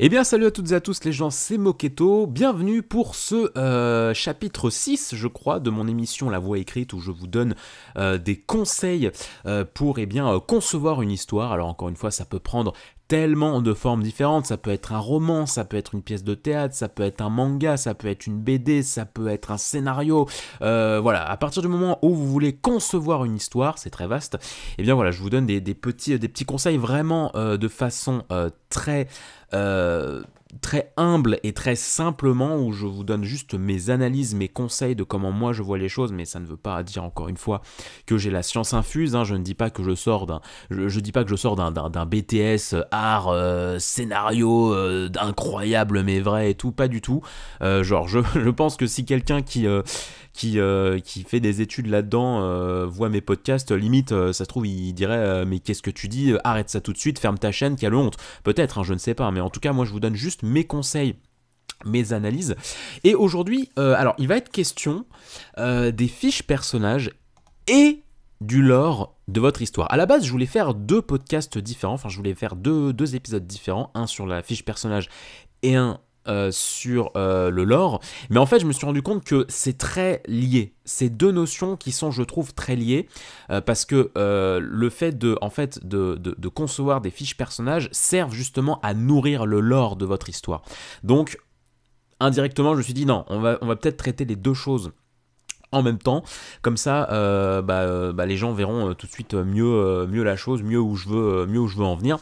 Eh bien salut à toutes et à tous les gens, c'est Moketo, bienvenue pour ce euh, chapitre 6 je crois de mon émission La Voix écrite où je vous donne euh, des conseils euh, pour eh bien, concevoir une histoire. Alors encore une fois ça peut prendre tellement de formes différentes. Ça peut être un roman, ça peut être une pièce de théâtre, ça peut être un manga, ça peut être une BD, ça peut être un scénario. Euh, voilà, à partir du moment où vous voulez concevoir une histoire, c'est très vaste, et eh bien voilà, je vous donne des, petits, des petits conseils vraiment euh, de façon euh, très très humble et très simplement où je vous donne juste mes analyses, mes conseils de comment moi je vois les choses, mais ça ne veut pas dire encore une fois que j'ai la science infuse. Hein. Je ne dis pas que je sors d'un, je, dis pas que je sors d'un, BTS euh, art euh, scénario d'incroyable euh, incroyable mais vrai et tout, pas du tout. genre, je, je, pense que si quelqu'un qui qui, qui fait des études là-dedans voit mes podcasts, limite, ça se trouve, il dirait mais qu'est-ce que tu dis Arrête ça tout de suite, ferme ta chaîne, quelle honte. Peut-être, hein, je ne sais pas, mais en tout cas, moi je vous donne juste mes conseils mes analyses. Et aujourd'hui, euh, alors il va être question euh, des fiches personnages et du lore de votre histoire. À la base, je voulais faire deux podcasts différents, enfin je voulais faire deux, deux épisodes différents, un sur la fiche personnage et un euh, sur euh, le lore, mais en fait je me suis rendu compte que c'est très lié. Ces deux notions qui sont, je trouve, très liées, euh, parce que le fait de, en fait, de, concevoir des fiches personnages servent justement à nourrir le lore de votre histoire. Donc indirectement, je me suis dit non, on va, on va peut-être traiter les deux choses en même temps. Comme ça, bah, bah, les gens verront tout de suite mieux, mieux la chose, mieux où je veux, mieux où je veux en venir.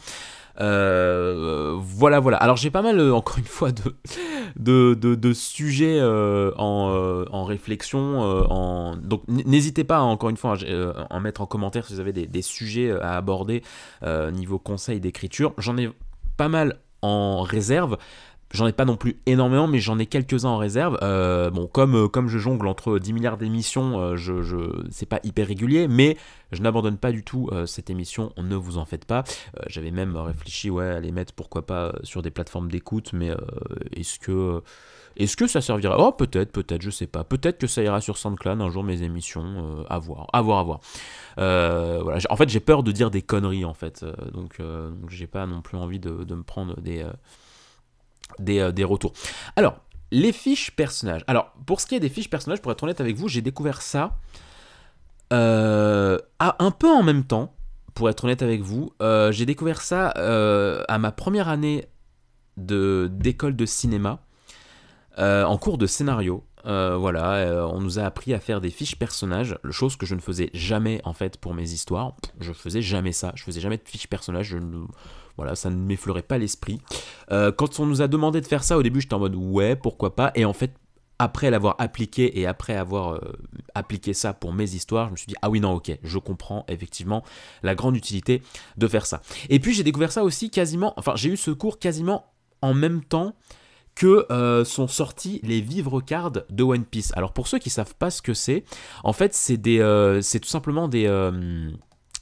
Euh, voilà, voilà. Alors j'ai pas mal, euh, encore une fois, de, de, sujets euh, en, réflexion. Donc n'hésitez pas, hein, encore une fois, à en mettre en commentaire si vous avez des, des sujets à aborder niveau conseil d'écriture. J'en ai pas mal en réserve. J'en ai pas non plus énormément, mais j'en ai quelques-uns en réserve. Euh, bon, comme, euh, comme je jongle entre 10 milliards d'émissions, euh, je, c'est pas hyper régulier, mais je n'abandonne pas du tout cette émission, ne vous en faites pas. J'avais même réfléchi ouais, à les mettre, pourquoi pas, sur des plateformes d'écoute, mais est-ce que... Est-ce que ça servira Oh, peut-être, peut-être, je sais pas. Peut-être que ça ira sur SoundCloud un jour mes émissions. à voir, à voir, à voir. voilà. En fait, j'ai peur de dire des conneries, en fait. donc, j'ai pas non plus envie de me prendre des. Euh, des, retours. Alors, les fiches personnages. Alors, pour ce qui est des fiches personnages, pour être honnête avec vous, j'ai découvert ça euh, un peu en même temps, pour être honnête avec vous. Euh, j'ai découvert ça à ma première année de d'école de, cinéma, en cours de scénario. voilà, on nous a appris à faire des fiches personnages, chose que je ne faisais jamais en fait pour mes histoires. Je faisais jamais ça, je faisais jamais de fiches personnages, je voilà, ça ne m'effleurait pas l'esprit. Euh, quand on nous a demandé de faire ça, au début, j'étais en mode ouais, pourquoi pas. Et en fait, après l'avoir appliqué et après avoir euh, appliqué ça pour mes histoires, je me suis dit ah oui non ok, je comprends effectivement la grande utilité de faire ça. Et puis j'ai découvert ça aussi quasiment, enfin j'ai eu ce cours quasiment en même temps que euh, sont sortis les vivres cards de One Piece. Alors pour ceux qui savent pas ce que c'est, en fait c'est des, c'est tout simplement des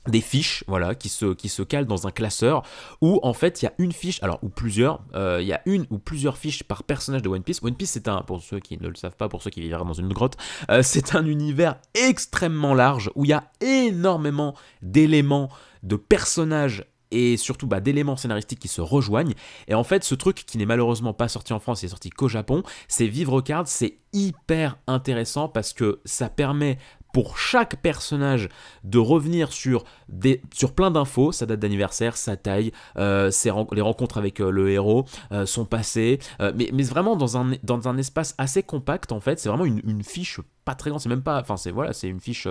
des fiches voilà qui se qui se calent dans un classeur où en fait il y a une fiche alors ou plusieurs euh, il y a une ou plusieurs fiches par personnage de One Piece One Piece c'est un pour ceux qui ne le savent pas pour ceux qui vivraient dans une grotte euh, c'est un univers extrêmement large où il y a énormément d'éléments de personnages et surtout bah, d'éléments scénaristiques qui se rejoignent. Et en fait, ce truc qui n'est malheureusement pas sorti en France, il est sorti qu'au Japon, c'est Vivre Card, c'est hyper intéressant parce que ça permet pour chaque personnage de revenir sur, des, sur plein d'infos, sa date d'anniversaire, sa taille, euh, les rencontres avec euh, le héros, euh, son passé, mais, mais, vraiment dans un, dans un espace assez compact en fait, c'est vraiment une, fiche pas très grande, c'est même pas, enfin c'est voilà, c'est une fiche...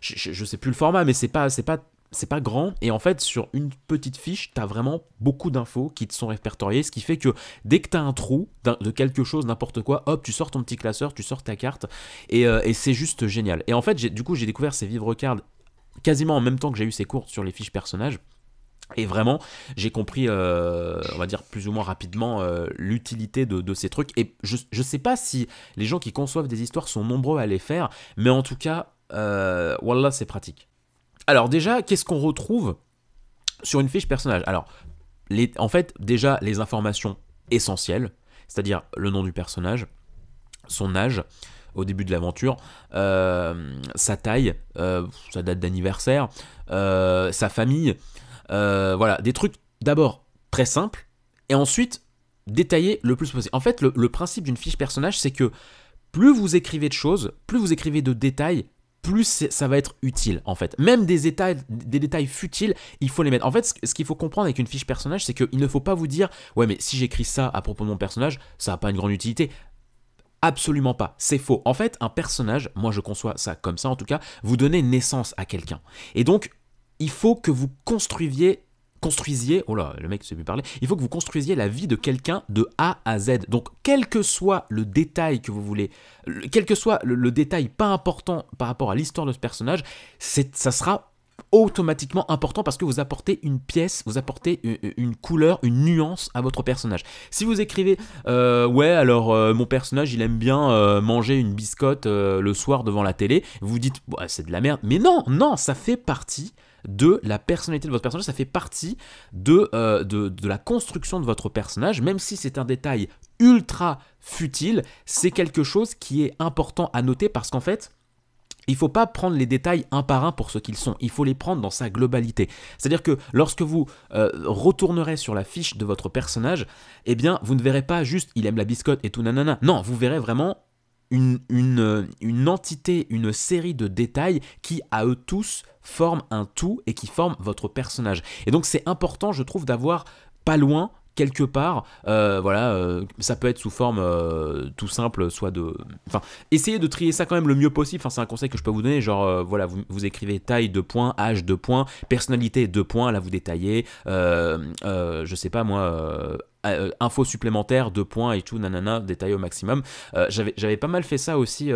Je, je, sais plus le format, mais c'est pas, c'est pas c'est pas grand et en fait sur une petite fiche t'as vraiment beaucoup d'infos qui te sont répertoriées ce qui fait que dès que tu as un trou de quelque chose n'importe quoi hop tu sors ton petit classeur tu sors ta carte et, euh, c'est juste génial et en fait du coup j'ai découvert ces vivre cards quasiment en même temps que j'ai eu ces cours sur les fiches personnages et vraiment, j'ai compris, euh, on va dire plus ou moins rapidement, euh, l'utilité de, ces trucs. Et je ne sais pas si les gens qui conçoivent des histoires sont nombreux à les faire, mais en tout cas, voilà, c'est pratique. Alors déjà, qu'est-ce qu'on retrouve sur une fiche personnage Alors, en fait, déjà, les informations essentielles, c'est-à-dire le nom du personnage, son âge au début de l'aventure, euh, sa taille, euh, sa date d'anniversaire, euh, sa famille, voilà, des trucs d'abord très simples, et ensuite détaillés le plus possible. En fait, le principe d'une fiche personnage, c'est que plus vous écrivez de choses, plus vous écrivez de détails, plus ça va être utile en fait. Même des détails, des détails futiles, il faut les mettre. En fait, ce qu'il faut comprendre avec une fiche personnage, c'est qu'il ne faut pas vous dire ouais mais si j'écris ça à propos de mon personnage, ça n'a pas une grande utilité. Absolument pas, c'est faux. En fait, un personnage, moi je conçois ça comme ça en tout cas, vous donnez naissance à quelqu'un. Et donc, il faut que vous construiviez construisiez, oh là, le mec ne sait plus parler, il faut que vous construisiez la vie de quelqu'un de A à Z. Donc, quel que soit le détail que vous voulez, quel que soit le, détail pas important par rapport à l'histoire de ce personnage, ça sera automatiquement important parce que vous apportez une pièce, vous apportez une, couleur, une nuance à votre personnage. Si vous écrivez euh, ouais alors euh, mon personnage il aime bien euh, manger une biscotte le soir devant la télé, vous dites c'est de la merde, mais non non ça fait partie de la personnalité de votre personnage, ça fait partie euh, de, la construction de votre personnage, même si c'est un détail ultra futile, c'est quelque chose qui est important à noter parce qu'en fait, il ne faut pas prendre les détails un par un pour ce qu'ils sont, il faut les prendre dans sa globalité. C'est-à-dire que lorsque vous euh, retournerez sur la fiche de votre personnage, eh bien, vous ne verrez pas juste il aime la biscotte et tout nanana. Non, vous verrez vraiment une, entité, une série de détails qui, à eux tous, forment un tout et qui forment votre personnage. Et donc c'est important, je trouve, d'avoir pas loin quelque part, euh, voilà, euh, ça peut être sous forme euh, tout simple, soit de... Enfin, essayez de trier ça quand même le mieux possible, enfin, c'est un conseil que je peux vous donner, genre, voilà, vous, vous, écrivez taille, de points, âge, de points, personnalité, de points, là vous détaillez, je sais pas moi euh, euh, infos supplémentaires, deux points et tout, nanana, détails au maximum. Euh, j'avais pas mal fait ça aussi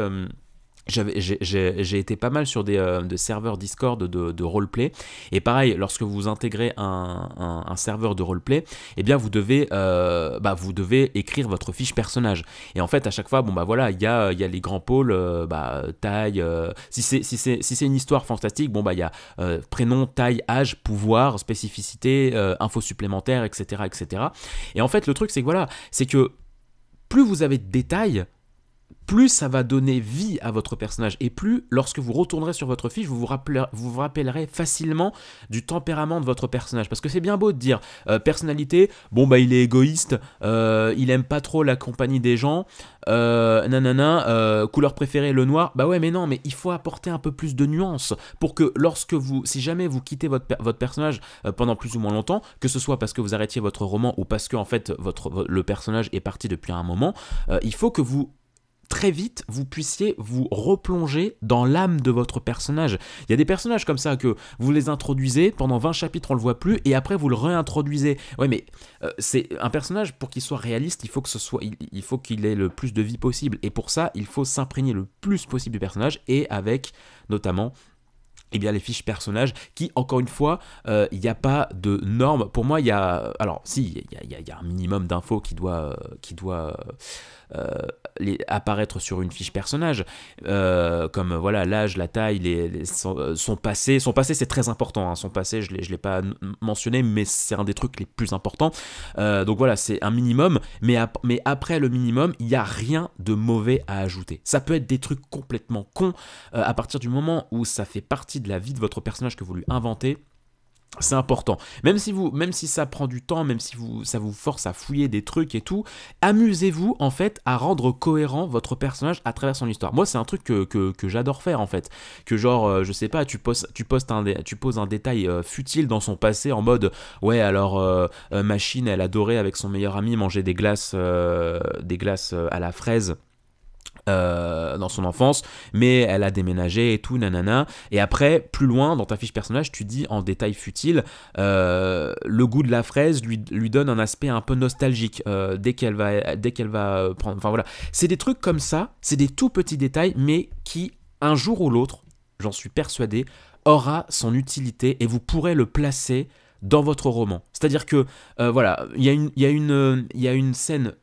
j'ai été pas mal sur euh, des, serveurs Discord de, de, roleplay. Et pareil, lorsque vous intégrez un, serveur de roleplay, eh bien vous devez, euh, bah, vous devez écrire votre fiche personnage. Et en fait, à chaque fois, bon bah voilà, il y a, les grands pôles, euh, bah, taille. si c'est si une histoire fantastique, bon bah il y a prénom, taille, âge, pouvoir, spécificité, infos supplémentaires, etc., etc. Et en fait, le truc c'est que voilà, c'est que plus vous avez de détails, plus ça va donner vie à votre personnage et plus, lorsque vous retournerez sur votre fiche, vous vous, rappellerez, facilement du tempérament de votre personnage. Parce que c'est bien beau de dire euh, personnalité, bon bah il est égoïste, euh, il aime pas trop la compagnie des gens, euh, nanana, couleur préférée le noir. Bah ouais, mais non, mais il faut apporter un peu plus de nuances pour que lorsque vous, si jamais vous quittez votre, votre personnage pendant plus ou moins longtemps, que ce soit parce que vous arrêtiez votre roman ou parce que en fait votre, le personnage est parti depuis un moment, il faut que vous très vite vous puissiez vous replonger dans l'âme de votre personnage. Il y a des personnages comme ça que vous les introduisez, pendant 20 chapitres on le voit plus, et après vous le réintroduisez. Oui, mais euh, c'est un personnage pour qu'il soit réaliste, il faut que ce soit, il, faut qu'il ait le plus de vie possible, et pour ça il faut s'imprégner le plus possible du personnage, et avec notamment eh bien les fiches personnages qui encore une fois euh, il n'y a pas de normes pour moi il y a alors si il y, a un minimum d'infos qui doit euh, qui doit euh, apparaître sur une fiche personnage, euh, comme voilà l'âge, la taille, euh, son, passé. Son passé, c'est très important. Hein. Son passé, je ne l'ai pas mentionné, mais c'est un des trucs les plus importants. donc voilà, c'est un minimum, mais, mais après le minimum, il n'y a rien de mauvais à ajouter. Ça peut être des trucs complètement cons à partir du moment où ça fait partie de la vie de votre personnage que vous lui inventez c'est important. Même si, vous, même si ça prend du temps, même si vous, ça vous force à fouiller des trucs et tout, amusez-vous en fait à rendre cohérent votre personnage à travers son histoire. Moi, c'est un truc que, j'adore faire en fait. Que genre, euh, je sais pas, tu, poses, un, tu poses un détail euh, futile dans son passé en mode Ouais, alors, euh, machine, elle adorait avec son meilleur ami manger des glaces, des glaces à la fraise euh, dans son enfance, mais elle a déménagé et tout, nanana. Et après, plus loin dans ta fiche personnage, tu dis en détail futile, euh, le goût de la fraise lui, lui donne un aspect un peu nostalgique euh, dès qu'elle va, dès qu'elle va prendre. Enfin voilà, c'est des trucs comme ça, c'est des tout petits détails, mais qui un jour ou l'autre, j'en suis persuadé, aura son utilité et vous pourrez le placer dans votre roman. C'est-à-dire que voilà, il y, y, y, a une scène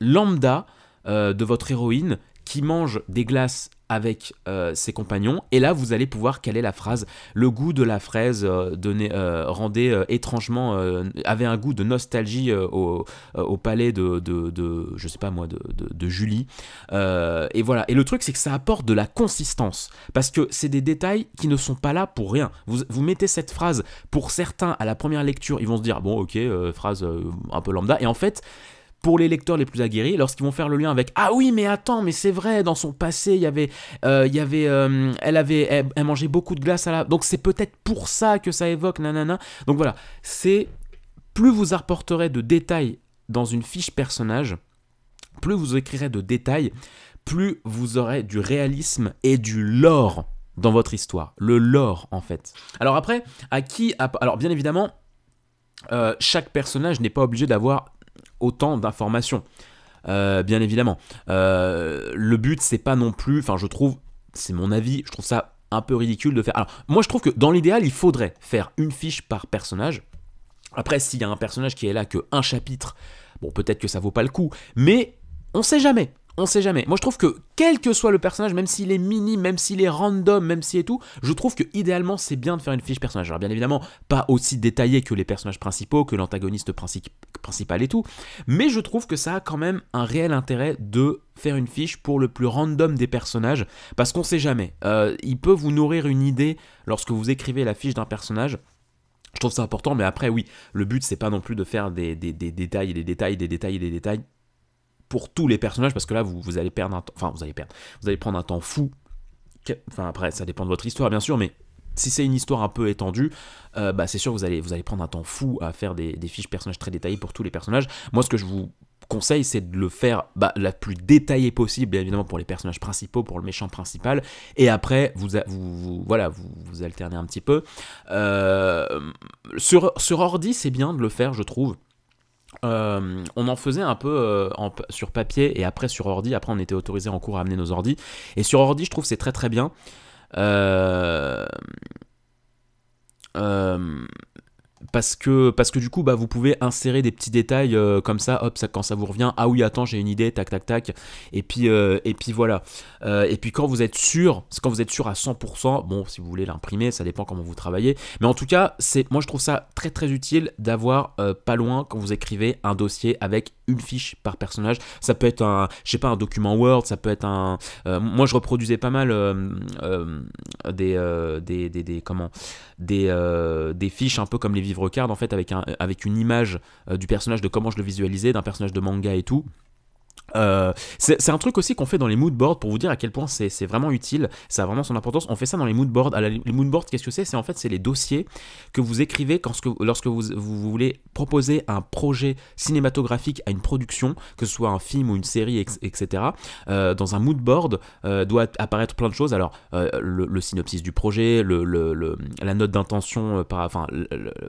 lambda de votre héroïne qui mange des glaces avec euh, ses compagnons. Et là, vous allez pouvoir caler la phrase Le goût de la fraise euh, euh, étrangement, avait un goût de nostalgie au, au, palais de, de, je sais pas moi, de, de, de Julie. et voilà. Et le truc, c'est que ça apporte de la consistance. Parce que c'est des détails qui ne sont pas là pour rien. Vous, vous mettez cette phrase, pour certains, à la première lecture, ils vont se dire Bon, ok, phrase un peu lambda. Et en fait, pour les lecteurs les plus aguerris, lorsqu'ils vont faire le lien avec Ah oui, mais attends, mais c'est vrai, dans son passé, il y avait, euh, il y avait, euh, elle avait, elle, mangeait beaucoup de glace à la, donc c'est peut-être pour ça que ça évoque, nanana. Donc voilà, c'est plus vous apporterez de détails dans une fiche personnage, plus vous écrirez de détails, plus vous aurez du réalisme et du lore dans votre histoire, le lore en fait. Alors après, à qui, alors bien évidemment. Euh, chaque personnage n'est pas obligé d'avoir autant d'informations. Euh, bien évidemment. Euh, le but, c'est pas non plus, enfin, je trouve, c'est mon avis, je trouve ça un peu ridicule de faire. Alors, moi, je trouve que dans l'idéal, il faudrait faire une fiche par personnage. Après, s'il y a un personnage qui est là que un chapitre, bon, peut-être que ça vaut pas le coup, mais on sait jamais on sait jamais. Moi, je trouve que quel que soit le personnage, même s'il est mini, même s'il est random, même si et tout, je trouve que idéalement, c'est bien de faire une fiche personnage. Alors, bien évidemment, pas aussi détaillé que les personnages principaux, que l'antagoniste principal et tout, mais je trouve que ça a quand même un réel intérêt de faire une fiche pour le plus random des personnages, parce qu'on sait jamais. Euh, il peut vous nourrir une idée lorsque vous écrivez la fiche d'un personnage. Je trouve ça important, mais après, oui, le but, c'est pas non plus de faire des, détails des détails, des détails des détails pour tous les personnages, parce que là, vous, vous allez perdre enfin, vous allez perdre, vous allez prendre un temps fou. Enfin, après, ça dépend de votre histoire, bien sûr, mais si c'est une histoire un peu étendue, euh, bah, c'est sûr vous allez, vous allez prendre un temps fou à faire des, fiches personnages très détaillées pour tous les personnages. Moi, ce que je vous conseille, c'est de le faire bah, la plus détaillée possible, bien évidemment pour les personnages principaux, pour le méchant principal, et après, vous, vous, voilà, vous, alternez un petit peu. Euh, sur ordi, c'est bien de le faire, je trouve euh, on en faisait un peu euh, sur papier et après sur ordi. Après, on était autorisé en cours à amener nos ordi. Et sur ordi, je trouve c'est très très bien. Euh, euh parce que, parce que du coup, bah, vous pouvez insérer des petits détails euh, comme ça, hop, ça, quand ça vous revient, ah oui, attends, j'ai une idée, tac, tac, tac, et puis, euh, et puis voilà. Euh, et puis quand vous êtes sûr, quand vous êtes sûr à 100%, bon, si vous voulez l'imprimer, ça dépend comment vous travaillez, mais en tout cas, c'est moi je trouve ça très très utile d'avoir pas loin quand vous écrivez un dossier avec une fiche par personnage. Ça peut être un, je sais pas, un document Word, ça peut être un. Euh, moi, je reproduisais pas mal euh, euh, des, des, comment, des, des fiches un peu comme les vivres cards en fait avec un, avec une image du personnage de comment je le visualisais, d'un personnage de manga et tout. Euh, c'est un truc aussi qu'on fait dans les mood boards pour vous dire à quel point c'est vraiment utile, ça a vraiment son importance. On fait ça dans les mood boards. les mood boards, qu'est-ce que c'est C'est en fait c'est les dossiers que vous écrivez quand, lorsque vous, vous, voulez proposer un projet cinématographique à une production, que ce soit un film ou une série, etc. Euh, dans un mood board euh, doit apparaître plein de choses. Alors le, synopsis du projet, le, la note d'intention, enfin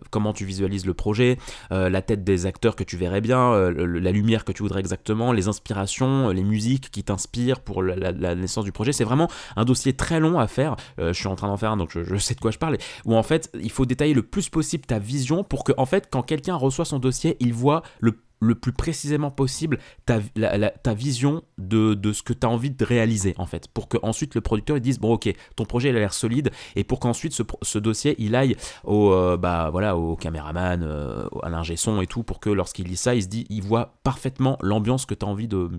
comment tu visualises le projet, la tête des acteurs que tu verrais bien, la lumière que tu voudrais exactement, les inspirations euh, les musiques qui t'inspirent pour la, naissance du projet. C'est vraiment un dossier très long à faire. Euh, je suis en train d'en faire donc je, sais de quoi je parle. Où en fait, il faut détailler le plus possible ta vision pour que, en fait, quand quelqu'un reçoit son dossier, il voit le le plus précisément possible ta, vision de, ce que tu as envie de réaliser en fait pour que ensuite le producteur il dise bon ok ton projet il a l'air solide et pour qu'ensuite ce, dossier il aille au euh, bah voilà au caméraman à euh, l'ingé son et tout pour que lorsqu'il lit ça il se dit il voit parfaitement l'ambiance que tu as envie de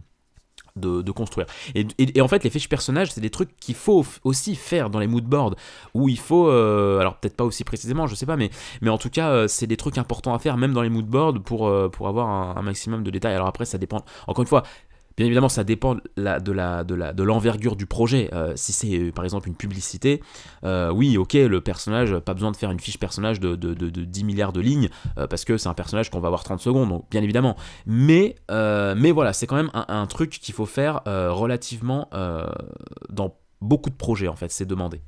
de, construire. Et, en fait, les fiches personnages, c'est des trucs qu'il faut aussi faire dans les moodboards, où il faut, euh, alors peut-être pas aussi précisément, je sais pas, mais, mais en tout cas, euh, c'est des trucs importants à faire, même dans les moodboards, pour, euh, pour avoir un, maximum de détails. Alors après, ça dépend, encore une fois, Bien évidemment, ça dépend de l'envergure du projet. Euh, si c'est euh, par exemple une publicité, euh, oui, ok, le personnage, pas besoin de faire une fiche personnage de, 10 milliards de lignes, parce que c'est un personnage qu'on va voir 30 secondes, donc, bien évidemment. Mais, voilà, c'est quand même un truc qu'il faut faire relativement dans beaucoup de projets, en fait, c'est demandé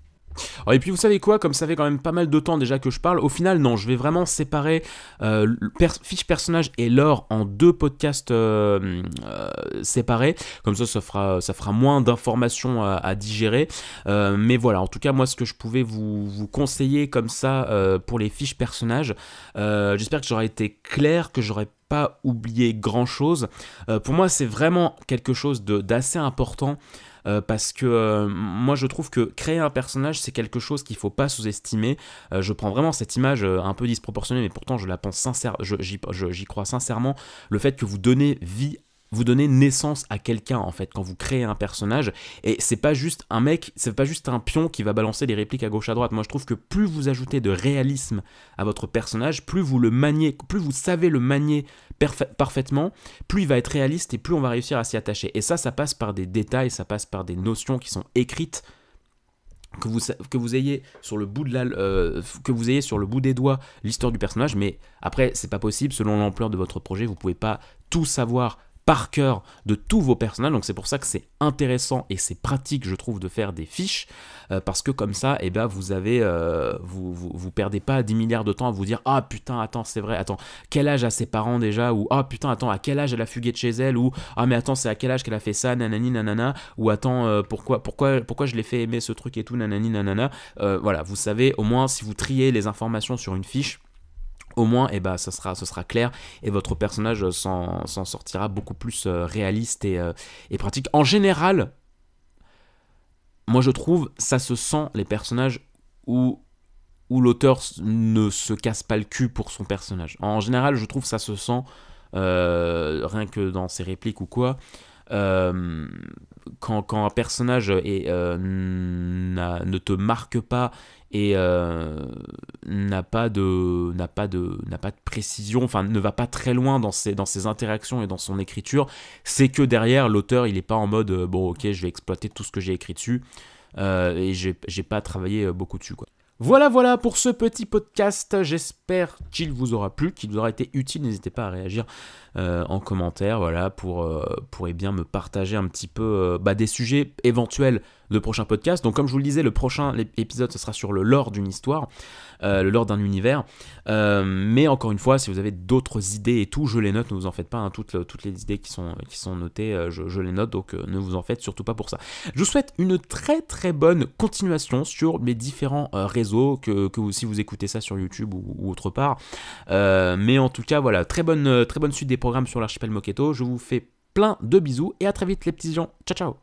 et puis vous savez quoi, comme ça fait quand même pas mal de temps déjà que je parle, au final non, je vais vraiment séparer fiches euh, personnages fiche personnage et lore en deux podcasts euh, euh, séparés, comme ça ça fera, ça fera moins d'informations à, digérer, mais voilà, en tout cas moi ce que je pouvais vous, vous conseiller comme ça pour les fiches personnages, j'espère que j'aurai été clair, que j'aurai pas oublier grand-chose. Euh, pour moi, c'est vraiment quelque chose de d'assez important. Euh, parce que euh, moi je trouve que créer un personnage c'est quelque chose qu'il faut pas sous-estimer. je prends vraiment cette image un peu disproportionnée, mais pourtant je la pense sincère, j'y crois sincèrement. Le fait que vous donnez vie vous donnez naissance à quelqu'un en fait quand vous créez un personnage et c'est pas juste un mec, c'est pas juste un pion qui va balancer des répliques à gauche à droite. Moi je trouve que plus vous ajoutez de réalisme à votre personnage, plus vous le maniez, plus vous savez le manier parfaitement, plus il va être réaliste et plus on va réussir à s'y attacher. Et ça ça passe par des détails, ça passe par des notions qui sont écrites que vous, que vous ayez sur le bout de la, euh, que vous ayez sur le bout des doigts l'histoire du personnage mais après c'est pas possible selon l'ampleur de votre projet vous pouvez pas tout savoir par cœur de tous vos personnages. Donc c'est pour ça que c'est intéressant et c'est pratique, je trouve, de faire des fiches euh, parce que comme ça, et eh ben, vous avez, euh, vous, vous, perdez pas 10 milliards de temps à vous dire ah putain attends c'est vrai attends quel âge a ses parents déjà ou ah putain attends à quel âge elle a fugué de chez elle ou ah mais attends c'est à quel âge qu'elle a fait ça nanani nanana ou attends euh, pourquoi pourquoi pourquoi je l'ai fait aimer ce truc et tout nanani nanana voilà vous savez au moins si vous triez les informations sur une fiche au moins eh ben, ça sera, ce sera clair et votre personnage s'en sortira beaucoup plus euh, réaliste euh, et, pratique. En général, moi je trouve ça se sent les personnages où où l'auteur ne se casse pas le cul pour son personnage. En général, je trouve ça se sent, euh, rien que dans ses répliques ou quoi, quand, un personnage ne te marque pas et n'a pas de n'a pas de n'a pas de précision enfin ne va pas très loin dans ses dans interactions et dans son écriture c'est que derrière l'auteur il n'est pas en mode euh, bon ok je vais exploiter tout ce que j'ai écrit dessus euh, et j'ai pas travaillé euh, beaucoup dessus quoi voilà, voilà pour ce petit podcast. J'espère qu'il vous aura plu, qu'il vous aura été utile. N'hésitez pas à réagir euh, en commentaire, voilà, pour, eh bien, me partager un petit peu bah, des sujets éventuels de prochains podcasts. Donc comme je vous le disais, le prochain épisode, ce sera sur le lore d'une histoire, euh, le lore d'un univers. Euh, mais encore une fois, si vous avez d'autres idées et tout, je les note, ne vous en faites pas. Hein. toutes, les idées qui sont, qui sont notées, euh, je, les note, donc ne vous en faites surtout pas pour ça. Je vous souhaite une très très bonne continuation sur mes différents réseaux, que, si vous écoutez ça sur YouTube ou, autre part. mais en tout cas, voilà, très bonne, très bonne suite des programmes sur l'archipel Moketo. Je vous fais plein de bisous et à très vite les petits gens. Ciao ciao